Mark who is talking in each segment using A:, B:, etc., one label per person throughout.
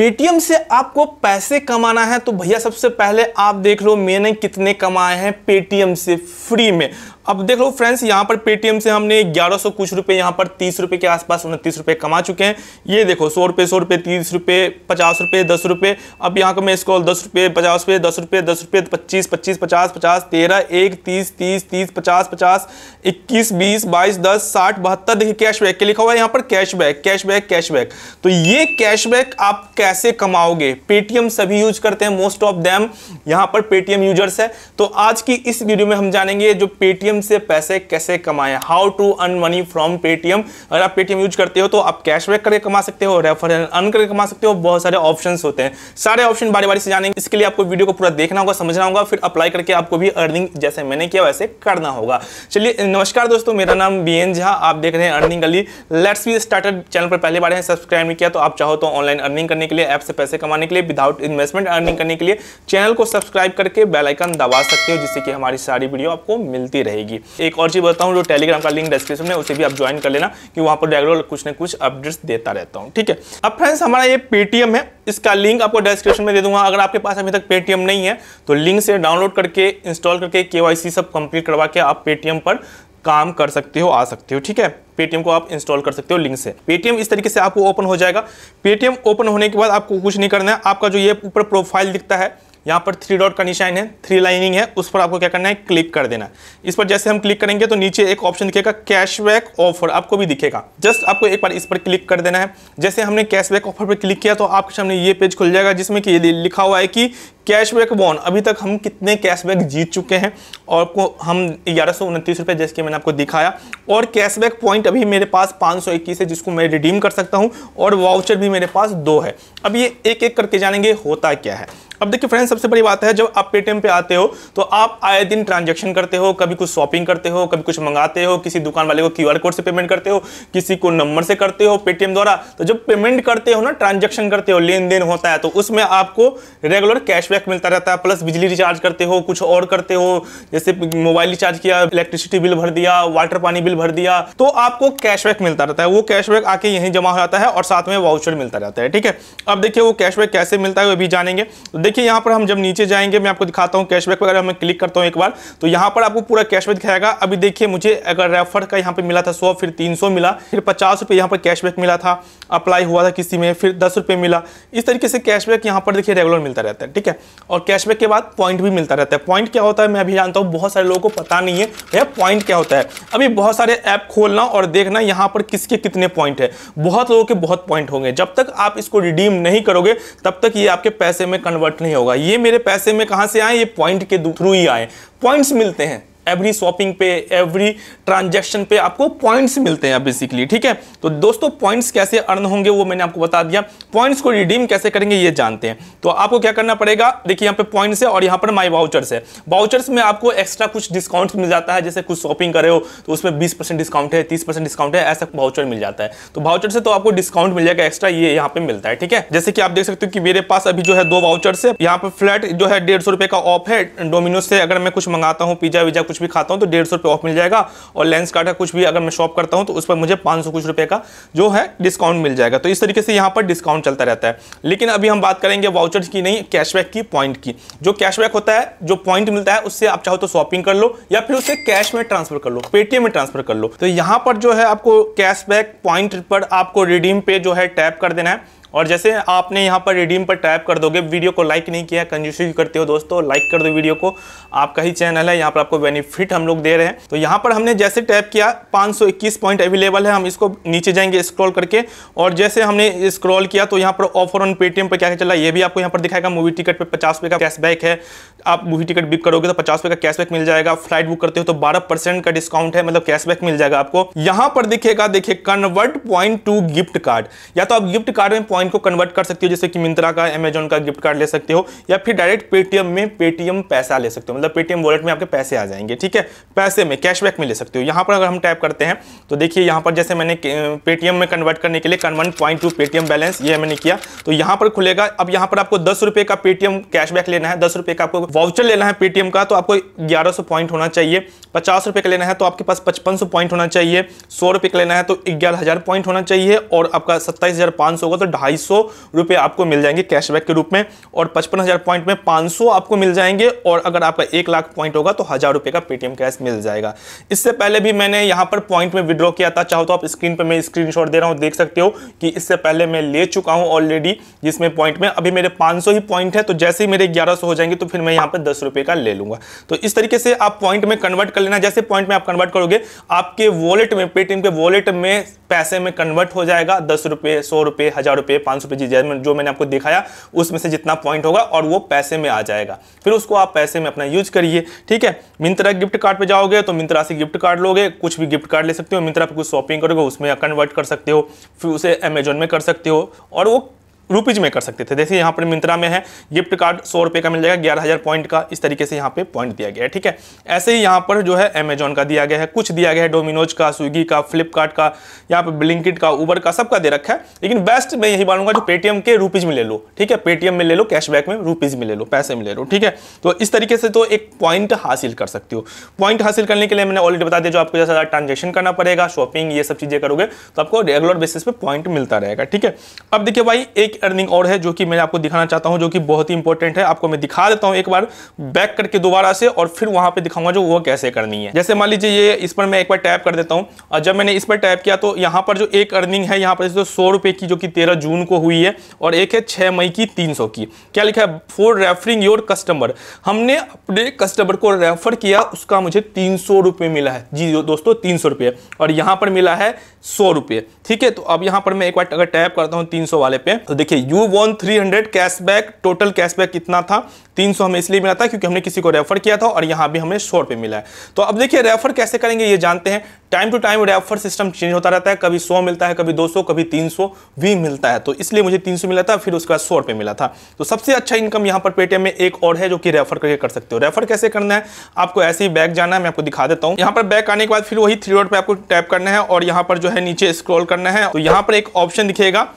A: Paytm से आपको पैसे कमाना है तो भैया सबसे पहले आप देख लो मैंने कितने कमाए हैं पेटीएम से फ्री में अब देख लो फ्रेंड्स यहाँ पर पेटीएम से हमने ग्यारह सौ कुछ रुपए यहाँ पर तीस रुपए के आसपास उनतीस रुपए कमा चुके हैं ये देखो सौ रुपये सौ रुपये तीस रुपये पचास रुपये दस रुपये अब यहाँ का मैं इसको दस रुपये पचास रुपये दस रुपये दस रुपये पच्चीस पच्चीस पचास पचास तेरह एक तीस तीस तीस पचास पचास इक्कीस बीस बाईस दस साठ बहत्तर देखिए कैशबैक के लिखा हुआ है यहाँ पर कैशबैक कैशबैक कैशबैक तो ये कैशबैक आप कैसे कमाओगे पेटीएम सभी यूज करते हैं मोस्ट ऑफ देम यहाँ पर पेटीएम यूजर्स है तो आज की इस वीडियो में हम जानेंगे जो पेटीएम पेटीएम से पैसे कैसे कमाएं how to earn money from Paytm अगर आप पेटीएम यूज करते हो तो आप कैशबैक करके कमा सकते हो रेफर अर्न करके कमा सकते हो बहुत सारे ऑप्शन होते हैं सारे ऑप्शन बारी बारी से जानेंगे इसके लिए आपको वीडियो को पूरा देखना होगा समझना होगा फिर अप्लाई करके आपको भी अर्निंग जैसे मैंने किया वैसे करना होगा चलिए नमस्कार दोस्तों मेरा नाम बी एन झा आप देख रहे हैं अर्निंग गली लेट्स बी स्टार्टेड चैनल पर पहले बार सब्सक्राइब नहीं किया तो आप चाहो तो ऑनलाइन अर्निंग करने के लिए ऐप से पैसे कमाने के लिए विदाउट इन्वेस्टमेंट अर्निंग करने के लिए चैनल को सब्सक्राइब करके बेलाइकन दबा सकते हो जिससे कि हमारी सारी वीडियो आपको मिलती रहेगी जाएगी एक और चीज़ बताऊँ जो टेलीग्राम का लिंक डिस्क्रिप्शन में उसे भी आप ज्वाइन कर लेना कि वहाँ पर रेगुलर कुछ ना कुछ अपडेट्स देता रहता हूँ ठीक है अब फ्रेंड्स हमारा ये पेटीएम है इसका लिंक आपको डिस्क्रिप्शन में दे दूंगा अगर आपके पास अभी तक पेटीएम नहीं है तो लिंक से डाउनलोड करके इंस्टॉल करके के सब कंप्लीट करवा के आप पेटीएम पर काम कर सकते हो आ सकते हो ठीक है पेटीएम को आप इंस्टॉल कर सकते हो लिंक से पेटीएम इस तरीके से आपको ओपन हो जाएगा पेटीएम ओपन होने के बाद आपको कुछ नहीं करना है आपका जो ये ऊपर प्रोफाइल दिखता है यहाँ पर थ्री डॉट का निशान है थ्री लाइनिंग है उस पर आपको क्या करना है क्लिक कर देना इस पर जैसे हम क्लिक करेंगे तो नीचे एक ऑप्शन दिखेगा कैशबैक ऑफर आपको भी दिखेगा जस्ट आपको एक बार इस पर क्लिक कर देना है जैसे हमने कैशबैक ऑफर पर क्लिक किया तो आपके सामने ये पेज खुल जाएगा जिसमें कि लिखा हुआ है कि कैशबैक वॉन अभी तक हम कितने कैशबैक जीत चुके हैं और आपको हम ग्यारह सौ उनतीस रुपये जैसे मैंने आपको दिखाया और कैशबैक पॉइंट अभी मेरे पास पाँच सौ इक्कीस है जिसको मैं रिडीम कर सकता हूं और वाउचर भी मेरे पास दो है अब ये एक एक करके जानेंगे होता क्या है अब देखिए फ्रेंड्स सबसे बड़ी बात है जब आप पेटीएम पे आते हो तो आप आए दिन ट्रांजेक्शन करते हो कभी कुछ शॉपिंग करते हो कभी कुछ मंगाते हो किसी दुकान वाले को क्यू कोड से पेमेंट करते हो किसी को नंबर से करते हो पेटीएम द्वारा तो जब पेमेंट करते हो ना ट्रांजेक्शन करते हो लेन देन होता है तो उसमें आपको रेगुलर कैशबैक कैशबैक मिलता रहता है प्लस बिजली रिचार्ज करते हो कुछ और करते हो जैसे मोबाइल रिचार्ज किया इलेक्ट्रिसिटी बिल भर दिया वाटर पानी बिल भर दिया तो आपको कैशबैक मिलता रहता है वो कैशबैक आके यहीं जमा हो जाता है और साथ में वाउचर मिलता रहता है ठीक है अब देखिए वो कैशबैक कैसे मिलता है वो भी जानेंगे तो देखिए यहाँ पर हम जब नीचे जाएंगे मैं आपको दिखाता हूँ कैशबैक वगैरह मैं क्लिक करता हूँ एक बार तो यहाँ पर आपको पूरा कैशबैक दिखाएगा अभी देखिए मुझे अगर रेफर का यहाँ पर मिला था सौ फिर तीन मिला फिर पचास रुपये यहाँ पर कैशबैक मिला था अप्लाई हुआ था किसी में फिर दस मिला इस तरीके से कैशबैक यहाँ पर देखिए रेगुलर मिलता रहता है ठीक है और कैशबैक के बाद पॉइंट भी मिलता रहता है पॉइंट क्या होता है मैं अभी जानता हूँ बहुत सारे लोगों को पता नहीं है भैया पॉइंट क्या होता है अभी बहुत सारे ऐप खोलना और देखना यहाँ पर किसके कितने पॉइंट है बहुत लोगों के बहुत पॉइंट होंगे जब तक आप इसको रिडीम नहीं करोगे तब तक ये आपके पैसे में कन्वर्ट नहीं होगा ये मेरे पैसे में कहाँ से आए ये पॉइंट के थ्रू ही आए पॉइंट्स मिलते हैं एवरी शॉपिंग पे एवरी ट्रांजेक्शन पे आपको पॉइंट्स मिलते हैं बेसिकली ठीक है तो दोस्तों पॉइंट्स कैसे अर्न होंगे वो मैंने आपको बता दिया पॉइंट्स को रिडीम कैसे करेंगे ये जानते हैं तो आपको क्या करना पड़ेगा देखिए यहाँ पे पॉइंट्स है और यहाँ पर माई वाउचर्स है वाउचर्स में आपको एक्स्ट्रा कुछ डिस्काउंट मिल जाता है जैसे कुछ शॉपिंग करे हो तो उसमें बीस डिस्काउंट है तीस डिस्काउंट है ऐसा वाउचर मिल जाता है तो वाउचर से तो आपको डिस्काउंट मिल जाएगा एक्स्ट्रा ये यहाँ पे मिलता है ठीक है जैसे कि आप देख सकते हो कि मेरे पास अभी जो है दो वाउचर्स है यहाँ पे फ्लैट जो है डेढ़ का ऑफ है डोमिनोज से अगर मैं कुछ मंगाता हूँ पिज्जा विजा कुछ भी खाता हूँ तो डेढ़ सौ रुपये ऑफ मिल जाएगा और लेंस कार्ड का कुछ भी अगर मैं शॉप करता हूँ तो उस पर मुझे पाँच सौ कुछ रुपये का जो है डिस्काउंट मिल जाएगा तो इस तरीके से यहाँ पर डिस्काउंट चलता रहता है लेकिन अभी हम बात करेंगे वाउचर्स की नहीं कैशबैक की पॉइंट की जो कैशबैक होता है जो पॉइंट मिलता है उससे आप चाहो तो शॉपिंग कर लो या फिर उसे कैश में ट्रांसफर कर लो पेटीएम में ट्रांसफर कर लो तो यहाँ पर जो है आपको कैशबैक पॉइंट पर आपको रिडीम पे जो है टैप कर देना है और जैसे आपने यहाँ पर रिडीम पर टैप कर दोगे वीडियो को लाइक नहीं किया कंजूसी करते हो दोस्तों लाइक कर दो वीडियो को आपका ही चैनल है यहाँ पर आपको बेनिफिट हम लोग दे रहे हैं तो यहाँ पर हमने जैसे टैप किया 521 पॉइंट अवेलेबल है हम इसको नीचे जाएंगे स्क्रॉल करके और जैसे हमने स्क्रॉल किया तो यहाँ पर ऑफर ऑन पेटीएम पर क्या चला ये भी आपको यहाँ पर दिखाएगा मूवी टिकट पर पचास का कैशबैक है आप मूवी टिकट बुक करोगे तो पचास का कैशबैक मिल जाएगा फ्लाइट बुक करते हो तो बारह परसेंट का डिस्काउंट है मतलब कैशबैक मिल जाएगा आपको यहां पर दिखेगा देखिए convert point to gift card या तो आप गिफ्ट कार्ड में पॉइंट को कन्वर्ट कर सकते हो जैसे कि मिंत्रा का अमेजोन का गिफ्ट कार्ड ले सकते हो या फिर डायरेक्ट पेटीएम में पेटीएम पैसा ले सकते हो मतलब पेटीएम वॉलेट में आपके पैसे आ जाएंगे ठीक है पैसे में कैशबैक में ले सकते हो यहां पर अगर हम टैप करते हैं तो देखिए यहां पर जैसे मैंने पेटीएम में कन्वर्ट करने के लिए convert point to Paytm balance ये मैंने किया तो यहां पर खुलेगा अब यहां पर आपको दस रुपए का पेटीएम कैशबैक लेना है दस रुपए का आपको वाउचर लेना है पेटीएम का तो आपको 1100 पॉइंट होना चाहिए पचास रुपये का लेना है तो आपके पास पचपन सौ पॉइंट होना चाहिए सौ रुपये का लेना है तो ग्यारह हज़ार पॉइंट होना चाहिए और आपका सत्ताईस हज़ार पाँच सौ होगा तो ढाई सौ रुपये आपको मिल जाएंगे कैशबैक के रूप में और पचपन हज़ार पॉइंट में पाँच सौ आपको मिल जाएंगे और अगर आपका एक लाख पॉइंट होगा तो हज़ार रुपये का पेटीएम कैश मिल जाएगा इससे पहले भी मैंने यहाँ पर पॉइंट में विड्रॉ किया था चाहो तो आप स्क्रीन पर मैं स्क्रीन दे रहा हूँ देख सकते हो कि इससे पहले मैं ले चुका हूँ ऑलरेडी जिसमें पॉइंट में अभी मेरे पाँच ही पॉइंट है तो जैसे ही मेरे ग्यारह हो जाएंगे तो फिर मैं यहां पर दस रुपए का ले लूंगा तो इस तरीके से आप पॉइंट में कन्वर्ट कर लेना जैसे पॉइंट में आप कन्वर्ट करोगे आपके वॉलेट में पेटीएम के वॉलेट में पैसे में कन्वर्ट हो जाएगा दस रुपए सौ रुपए हज़ार रुपये पाँच सौ रुपये जो मैंने आपको दिखाया उसमें से जितना पॉइंट होगा और वो पैसे में आ जाएगा फिर उसको आप पैसे में अपना यूज करिए ठीक है मिंत्रा गिफ्ट कार्ड पे जाओगे तो मिंत्रा से गिफ्ट कार्ड लोगे कुछ भी गिफ्ट कार्ड ले सकते हो मिंत्रा पे कुछ शॉपिंग करोगे उसमें कन्वर्ट कर सकते हो फिर उसे अमेजोन में कर सकते हो और वो रुपीज में कर सकते थे जैसे यहाँ पर मिंत्रा में है गिफ्ट कार्ड सौ रुपये का मिल जाएगा ग्यारह हज़ार पॉइंट का इस तरीके से यहाँ पे पॉइंट दिया गया है ठीक है ऐसे ही यहाँ पर जो है अमेजोन का दिया गया है कुछ दिया गया है डोमिनोज का स्विगी का फ्लिपकार्ट का यहाँ पर ब्लिंकिट का ऊबर का सबका दे रखा है लेकिन बेस्ट मैं यही मानूंगा जो पेटीएम के रुपीज़ में ले लो ठीक है पेटीएम में ले लो कैशबैक में रुपीज़ में ले लो पैसे में ले लो ठीक है तो इस तरीके से तो एक पॉइंट हासिल कर सकती हो पॉइंट हासिल करने के लिए मैंने ऑलरेडी बता दिया जो आपको जैसा ट्रांजेक्शन करना पड़ेगा शॉपिंग ये सब चीज़ें करोगे तो आपको रेगुलर बेसिस पे पॉइंट मिलता रहेगा ठीक है अब देखिए भाई एक अर्निंग और है जो कि मैं आपको दिखाना चाहता हूं जो कि बहुत ही इंपॉर्टेंट है आपको मैं दिखा देता हूं एक बार बैक करके दोबारा से और फिर वहां पे दिखाऊंगा जो वो कैसे करनी है जैसे मान लीजिए ये इस पर मैं एक बार टैप कर देता हूं और जब मैंने इस पर टैप किया तो यहां पर जो एक अर्निंग है यहां पर जैसे सौ की जो कि तेरह जून को हुई है और एक है छह मई की तीन की क्या लिखा है फॉर रेफरिंग योर कस्टमर हमने अपने कस्टमर को रेफर किया उसका मुझे तीन सौ मिला है जी दोस्तों तीन सौ और यहां पर मिला है सौ रुपये ठीक है तो अब यहाँ पर मैं एक बार अगर टैप करता हूँ तीन सौ वाले पे तो देखिए you won three hundred cashback total cashback कितना था तीन सौ हमें इसलिए मिला था क्योंकि हमने किसी को रेफर किया था और यहाँ भी हमें सौ रुपये मिला है तो अब देखिए रेफर कैसे करेंगे ये जानते हैं time to time refer system change होता रहता है कभी सौ मिलता है कभी दो सौ कभी तीन सौ भी मिलता है तो इसलिए मुझे तीन सौ मिला था फिर उसका सौ रुपये मिला था तो सबसे अच्छा इनकम यहाँ पर पेटीएम में एक और है जो कि रेफर करके कर सकते हो रेफर कैसे करना है आपको ऐसे ही बैग जाना है मैं आपको दिखा देता हूँ यहाँ पर बैग आने के बाद फिर वही थ्री रोड पर आपको टैप करना है और यहाँ पर जो है नीचे स्क्रॉल करना है तो यहां पर एक ऑप्शन दिखेगा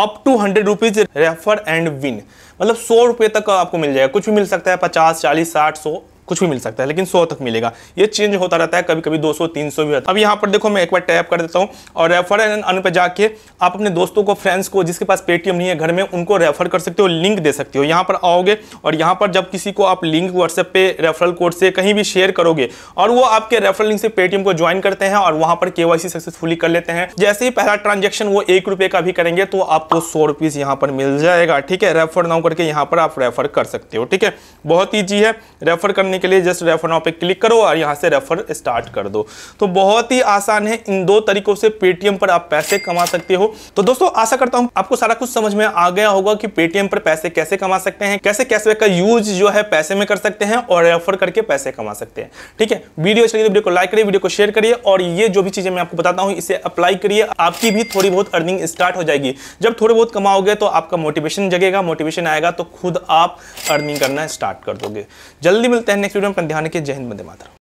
A: up to hundred rupees refer and win मतलब सौ रुपए तक आपको मिल जाएगा कुछ भी मिल सकता है पचास चालीस साठ सौ कुछ भी मिल सकता है लेकिन सौ तक मिलेगा ये चेंज होता रहता है कभी कभी दो सौ तीन सौ भी है अब यहाँ पर देखो मैं एक बार टैप कर देता हूँ और रेफर अन पर जाके आप अपने दोस्तों को फ्रेंड्स को जिसके पास पेटीएम नहीं है घर में उनको रेफर कर सकते हो लिंक दे सकते हो यहाँ पर आओगे और यहाँ पर जब किसी को आप लिंक व्हाट्सएप पे रेफरल कोड से कहीं भी शेयर करोगे और वो आपके रेफरल लिंक से पेटीएम को ज्वाइन करते हैं और वहाँ पर के सक्सेसफुली कर लेते हैं जैसे ही पहला ट्रांजेक्शन वो एक रुपये का भी करेंगे तो आपको सौ रुपीज़ यहाँ पर मिल जाएगा ठीक है रेफर नाउ करके यहाँ पर आप रेफर कर सकते हो ठीक है बहुत ईजी है रेफर करने के लिए जस्ट रेफर नाउ पे क्लिक करो और यहाँ से रेफर स्टार्ट कर दो तो बहुत ही आसान है इन दो तरीकों से पेटीएम पर आप पैसे कमा सकते हो तो दोस्तों आशा करता हूँ आपको सारा कुछ समझ में आ गया होगा कि पेटीएम पर पैसे कैसे कमा सकते हैं कैसे कैशबैक का यूज जो है पैसे में कर सकते हैं और रेफर करके पैसे कमा सकते हैं ठीक है वीडियो अच्छी लगी तो वीडियो को लाइक करिए वीडियो को शेयर करिए और ये जो भी चीजें मैं आपको बताता हूँ इसे अप्लाई करिए आपकी भी थोड़ी बहुत अर्निंग स्टार्ट हो जाएगी जब थोड़े बहुत कमाओगे तो आपका मोटिवेशन जगेगा मोटिवेशन आएगा तो खुद आप अर्निंग करना स्टार्ट कर दोगे जल्दी मिलते हैं नेक्स्ट वीडियो में ध्यान रखिए जय हिंद मध्य मात्र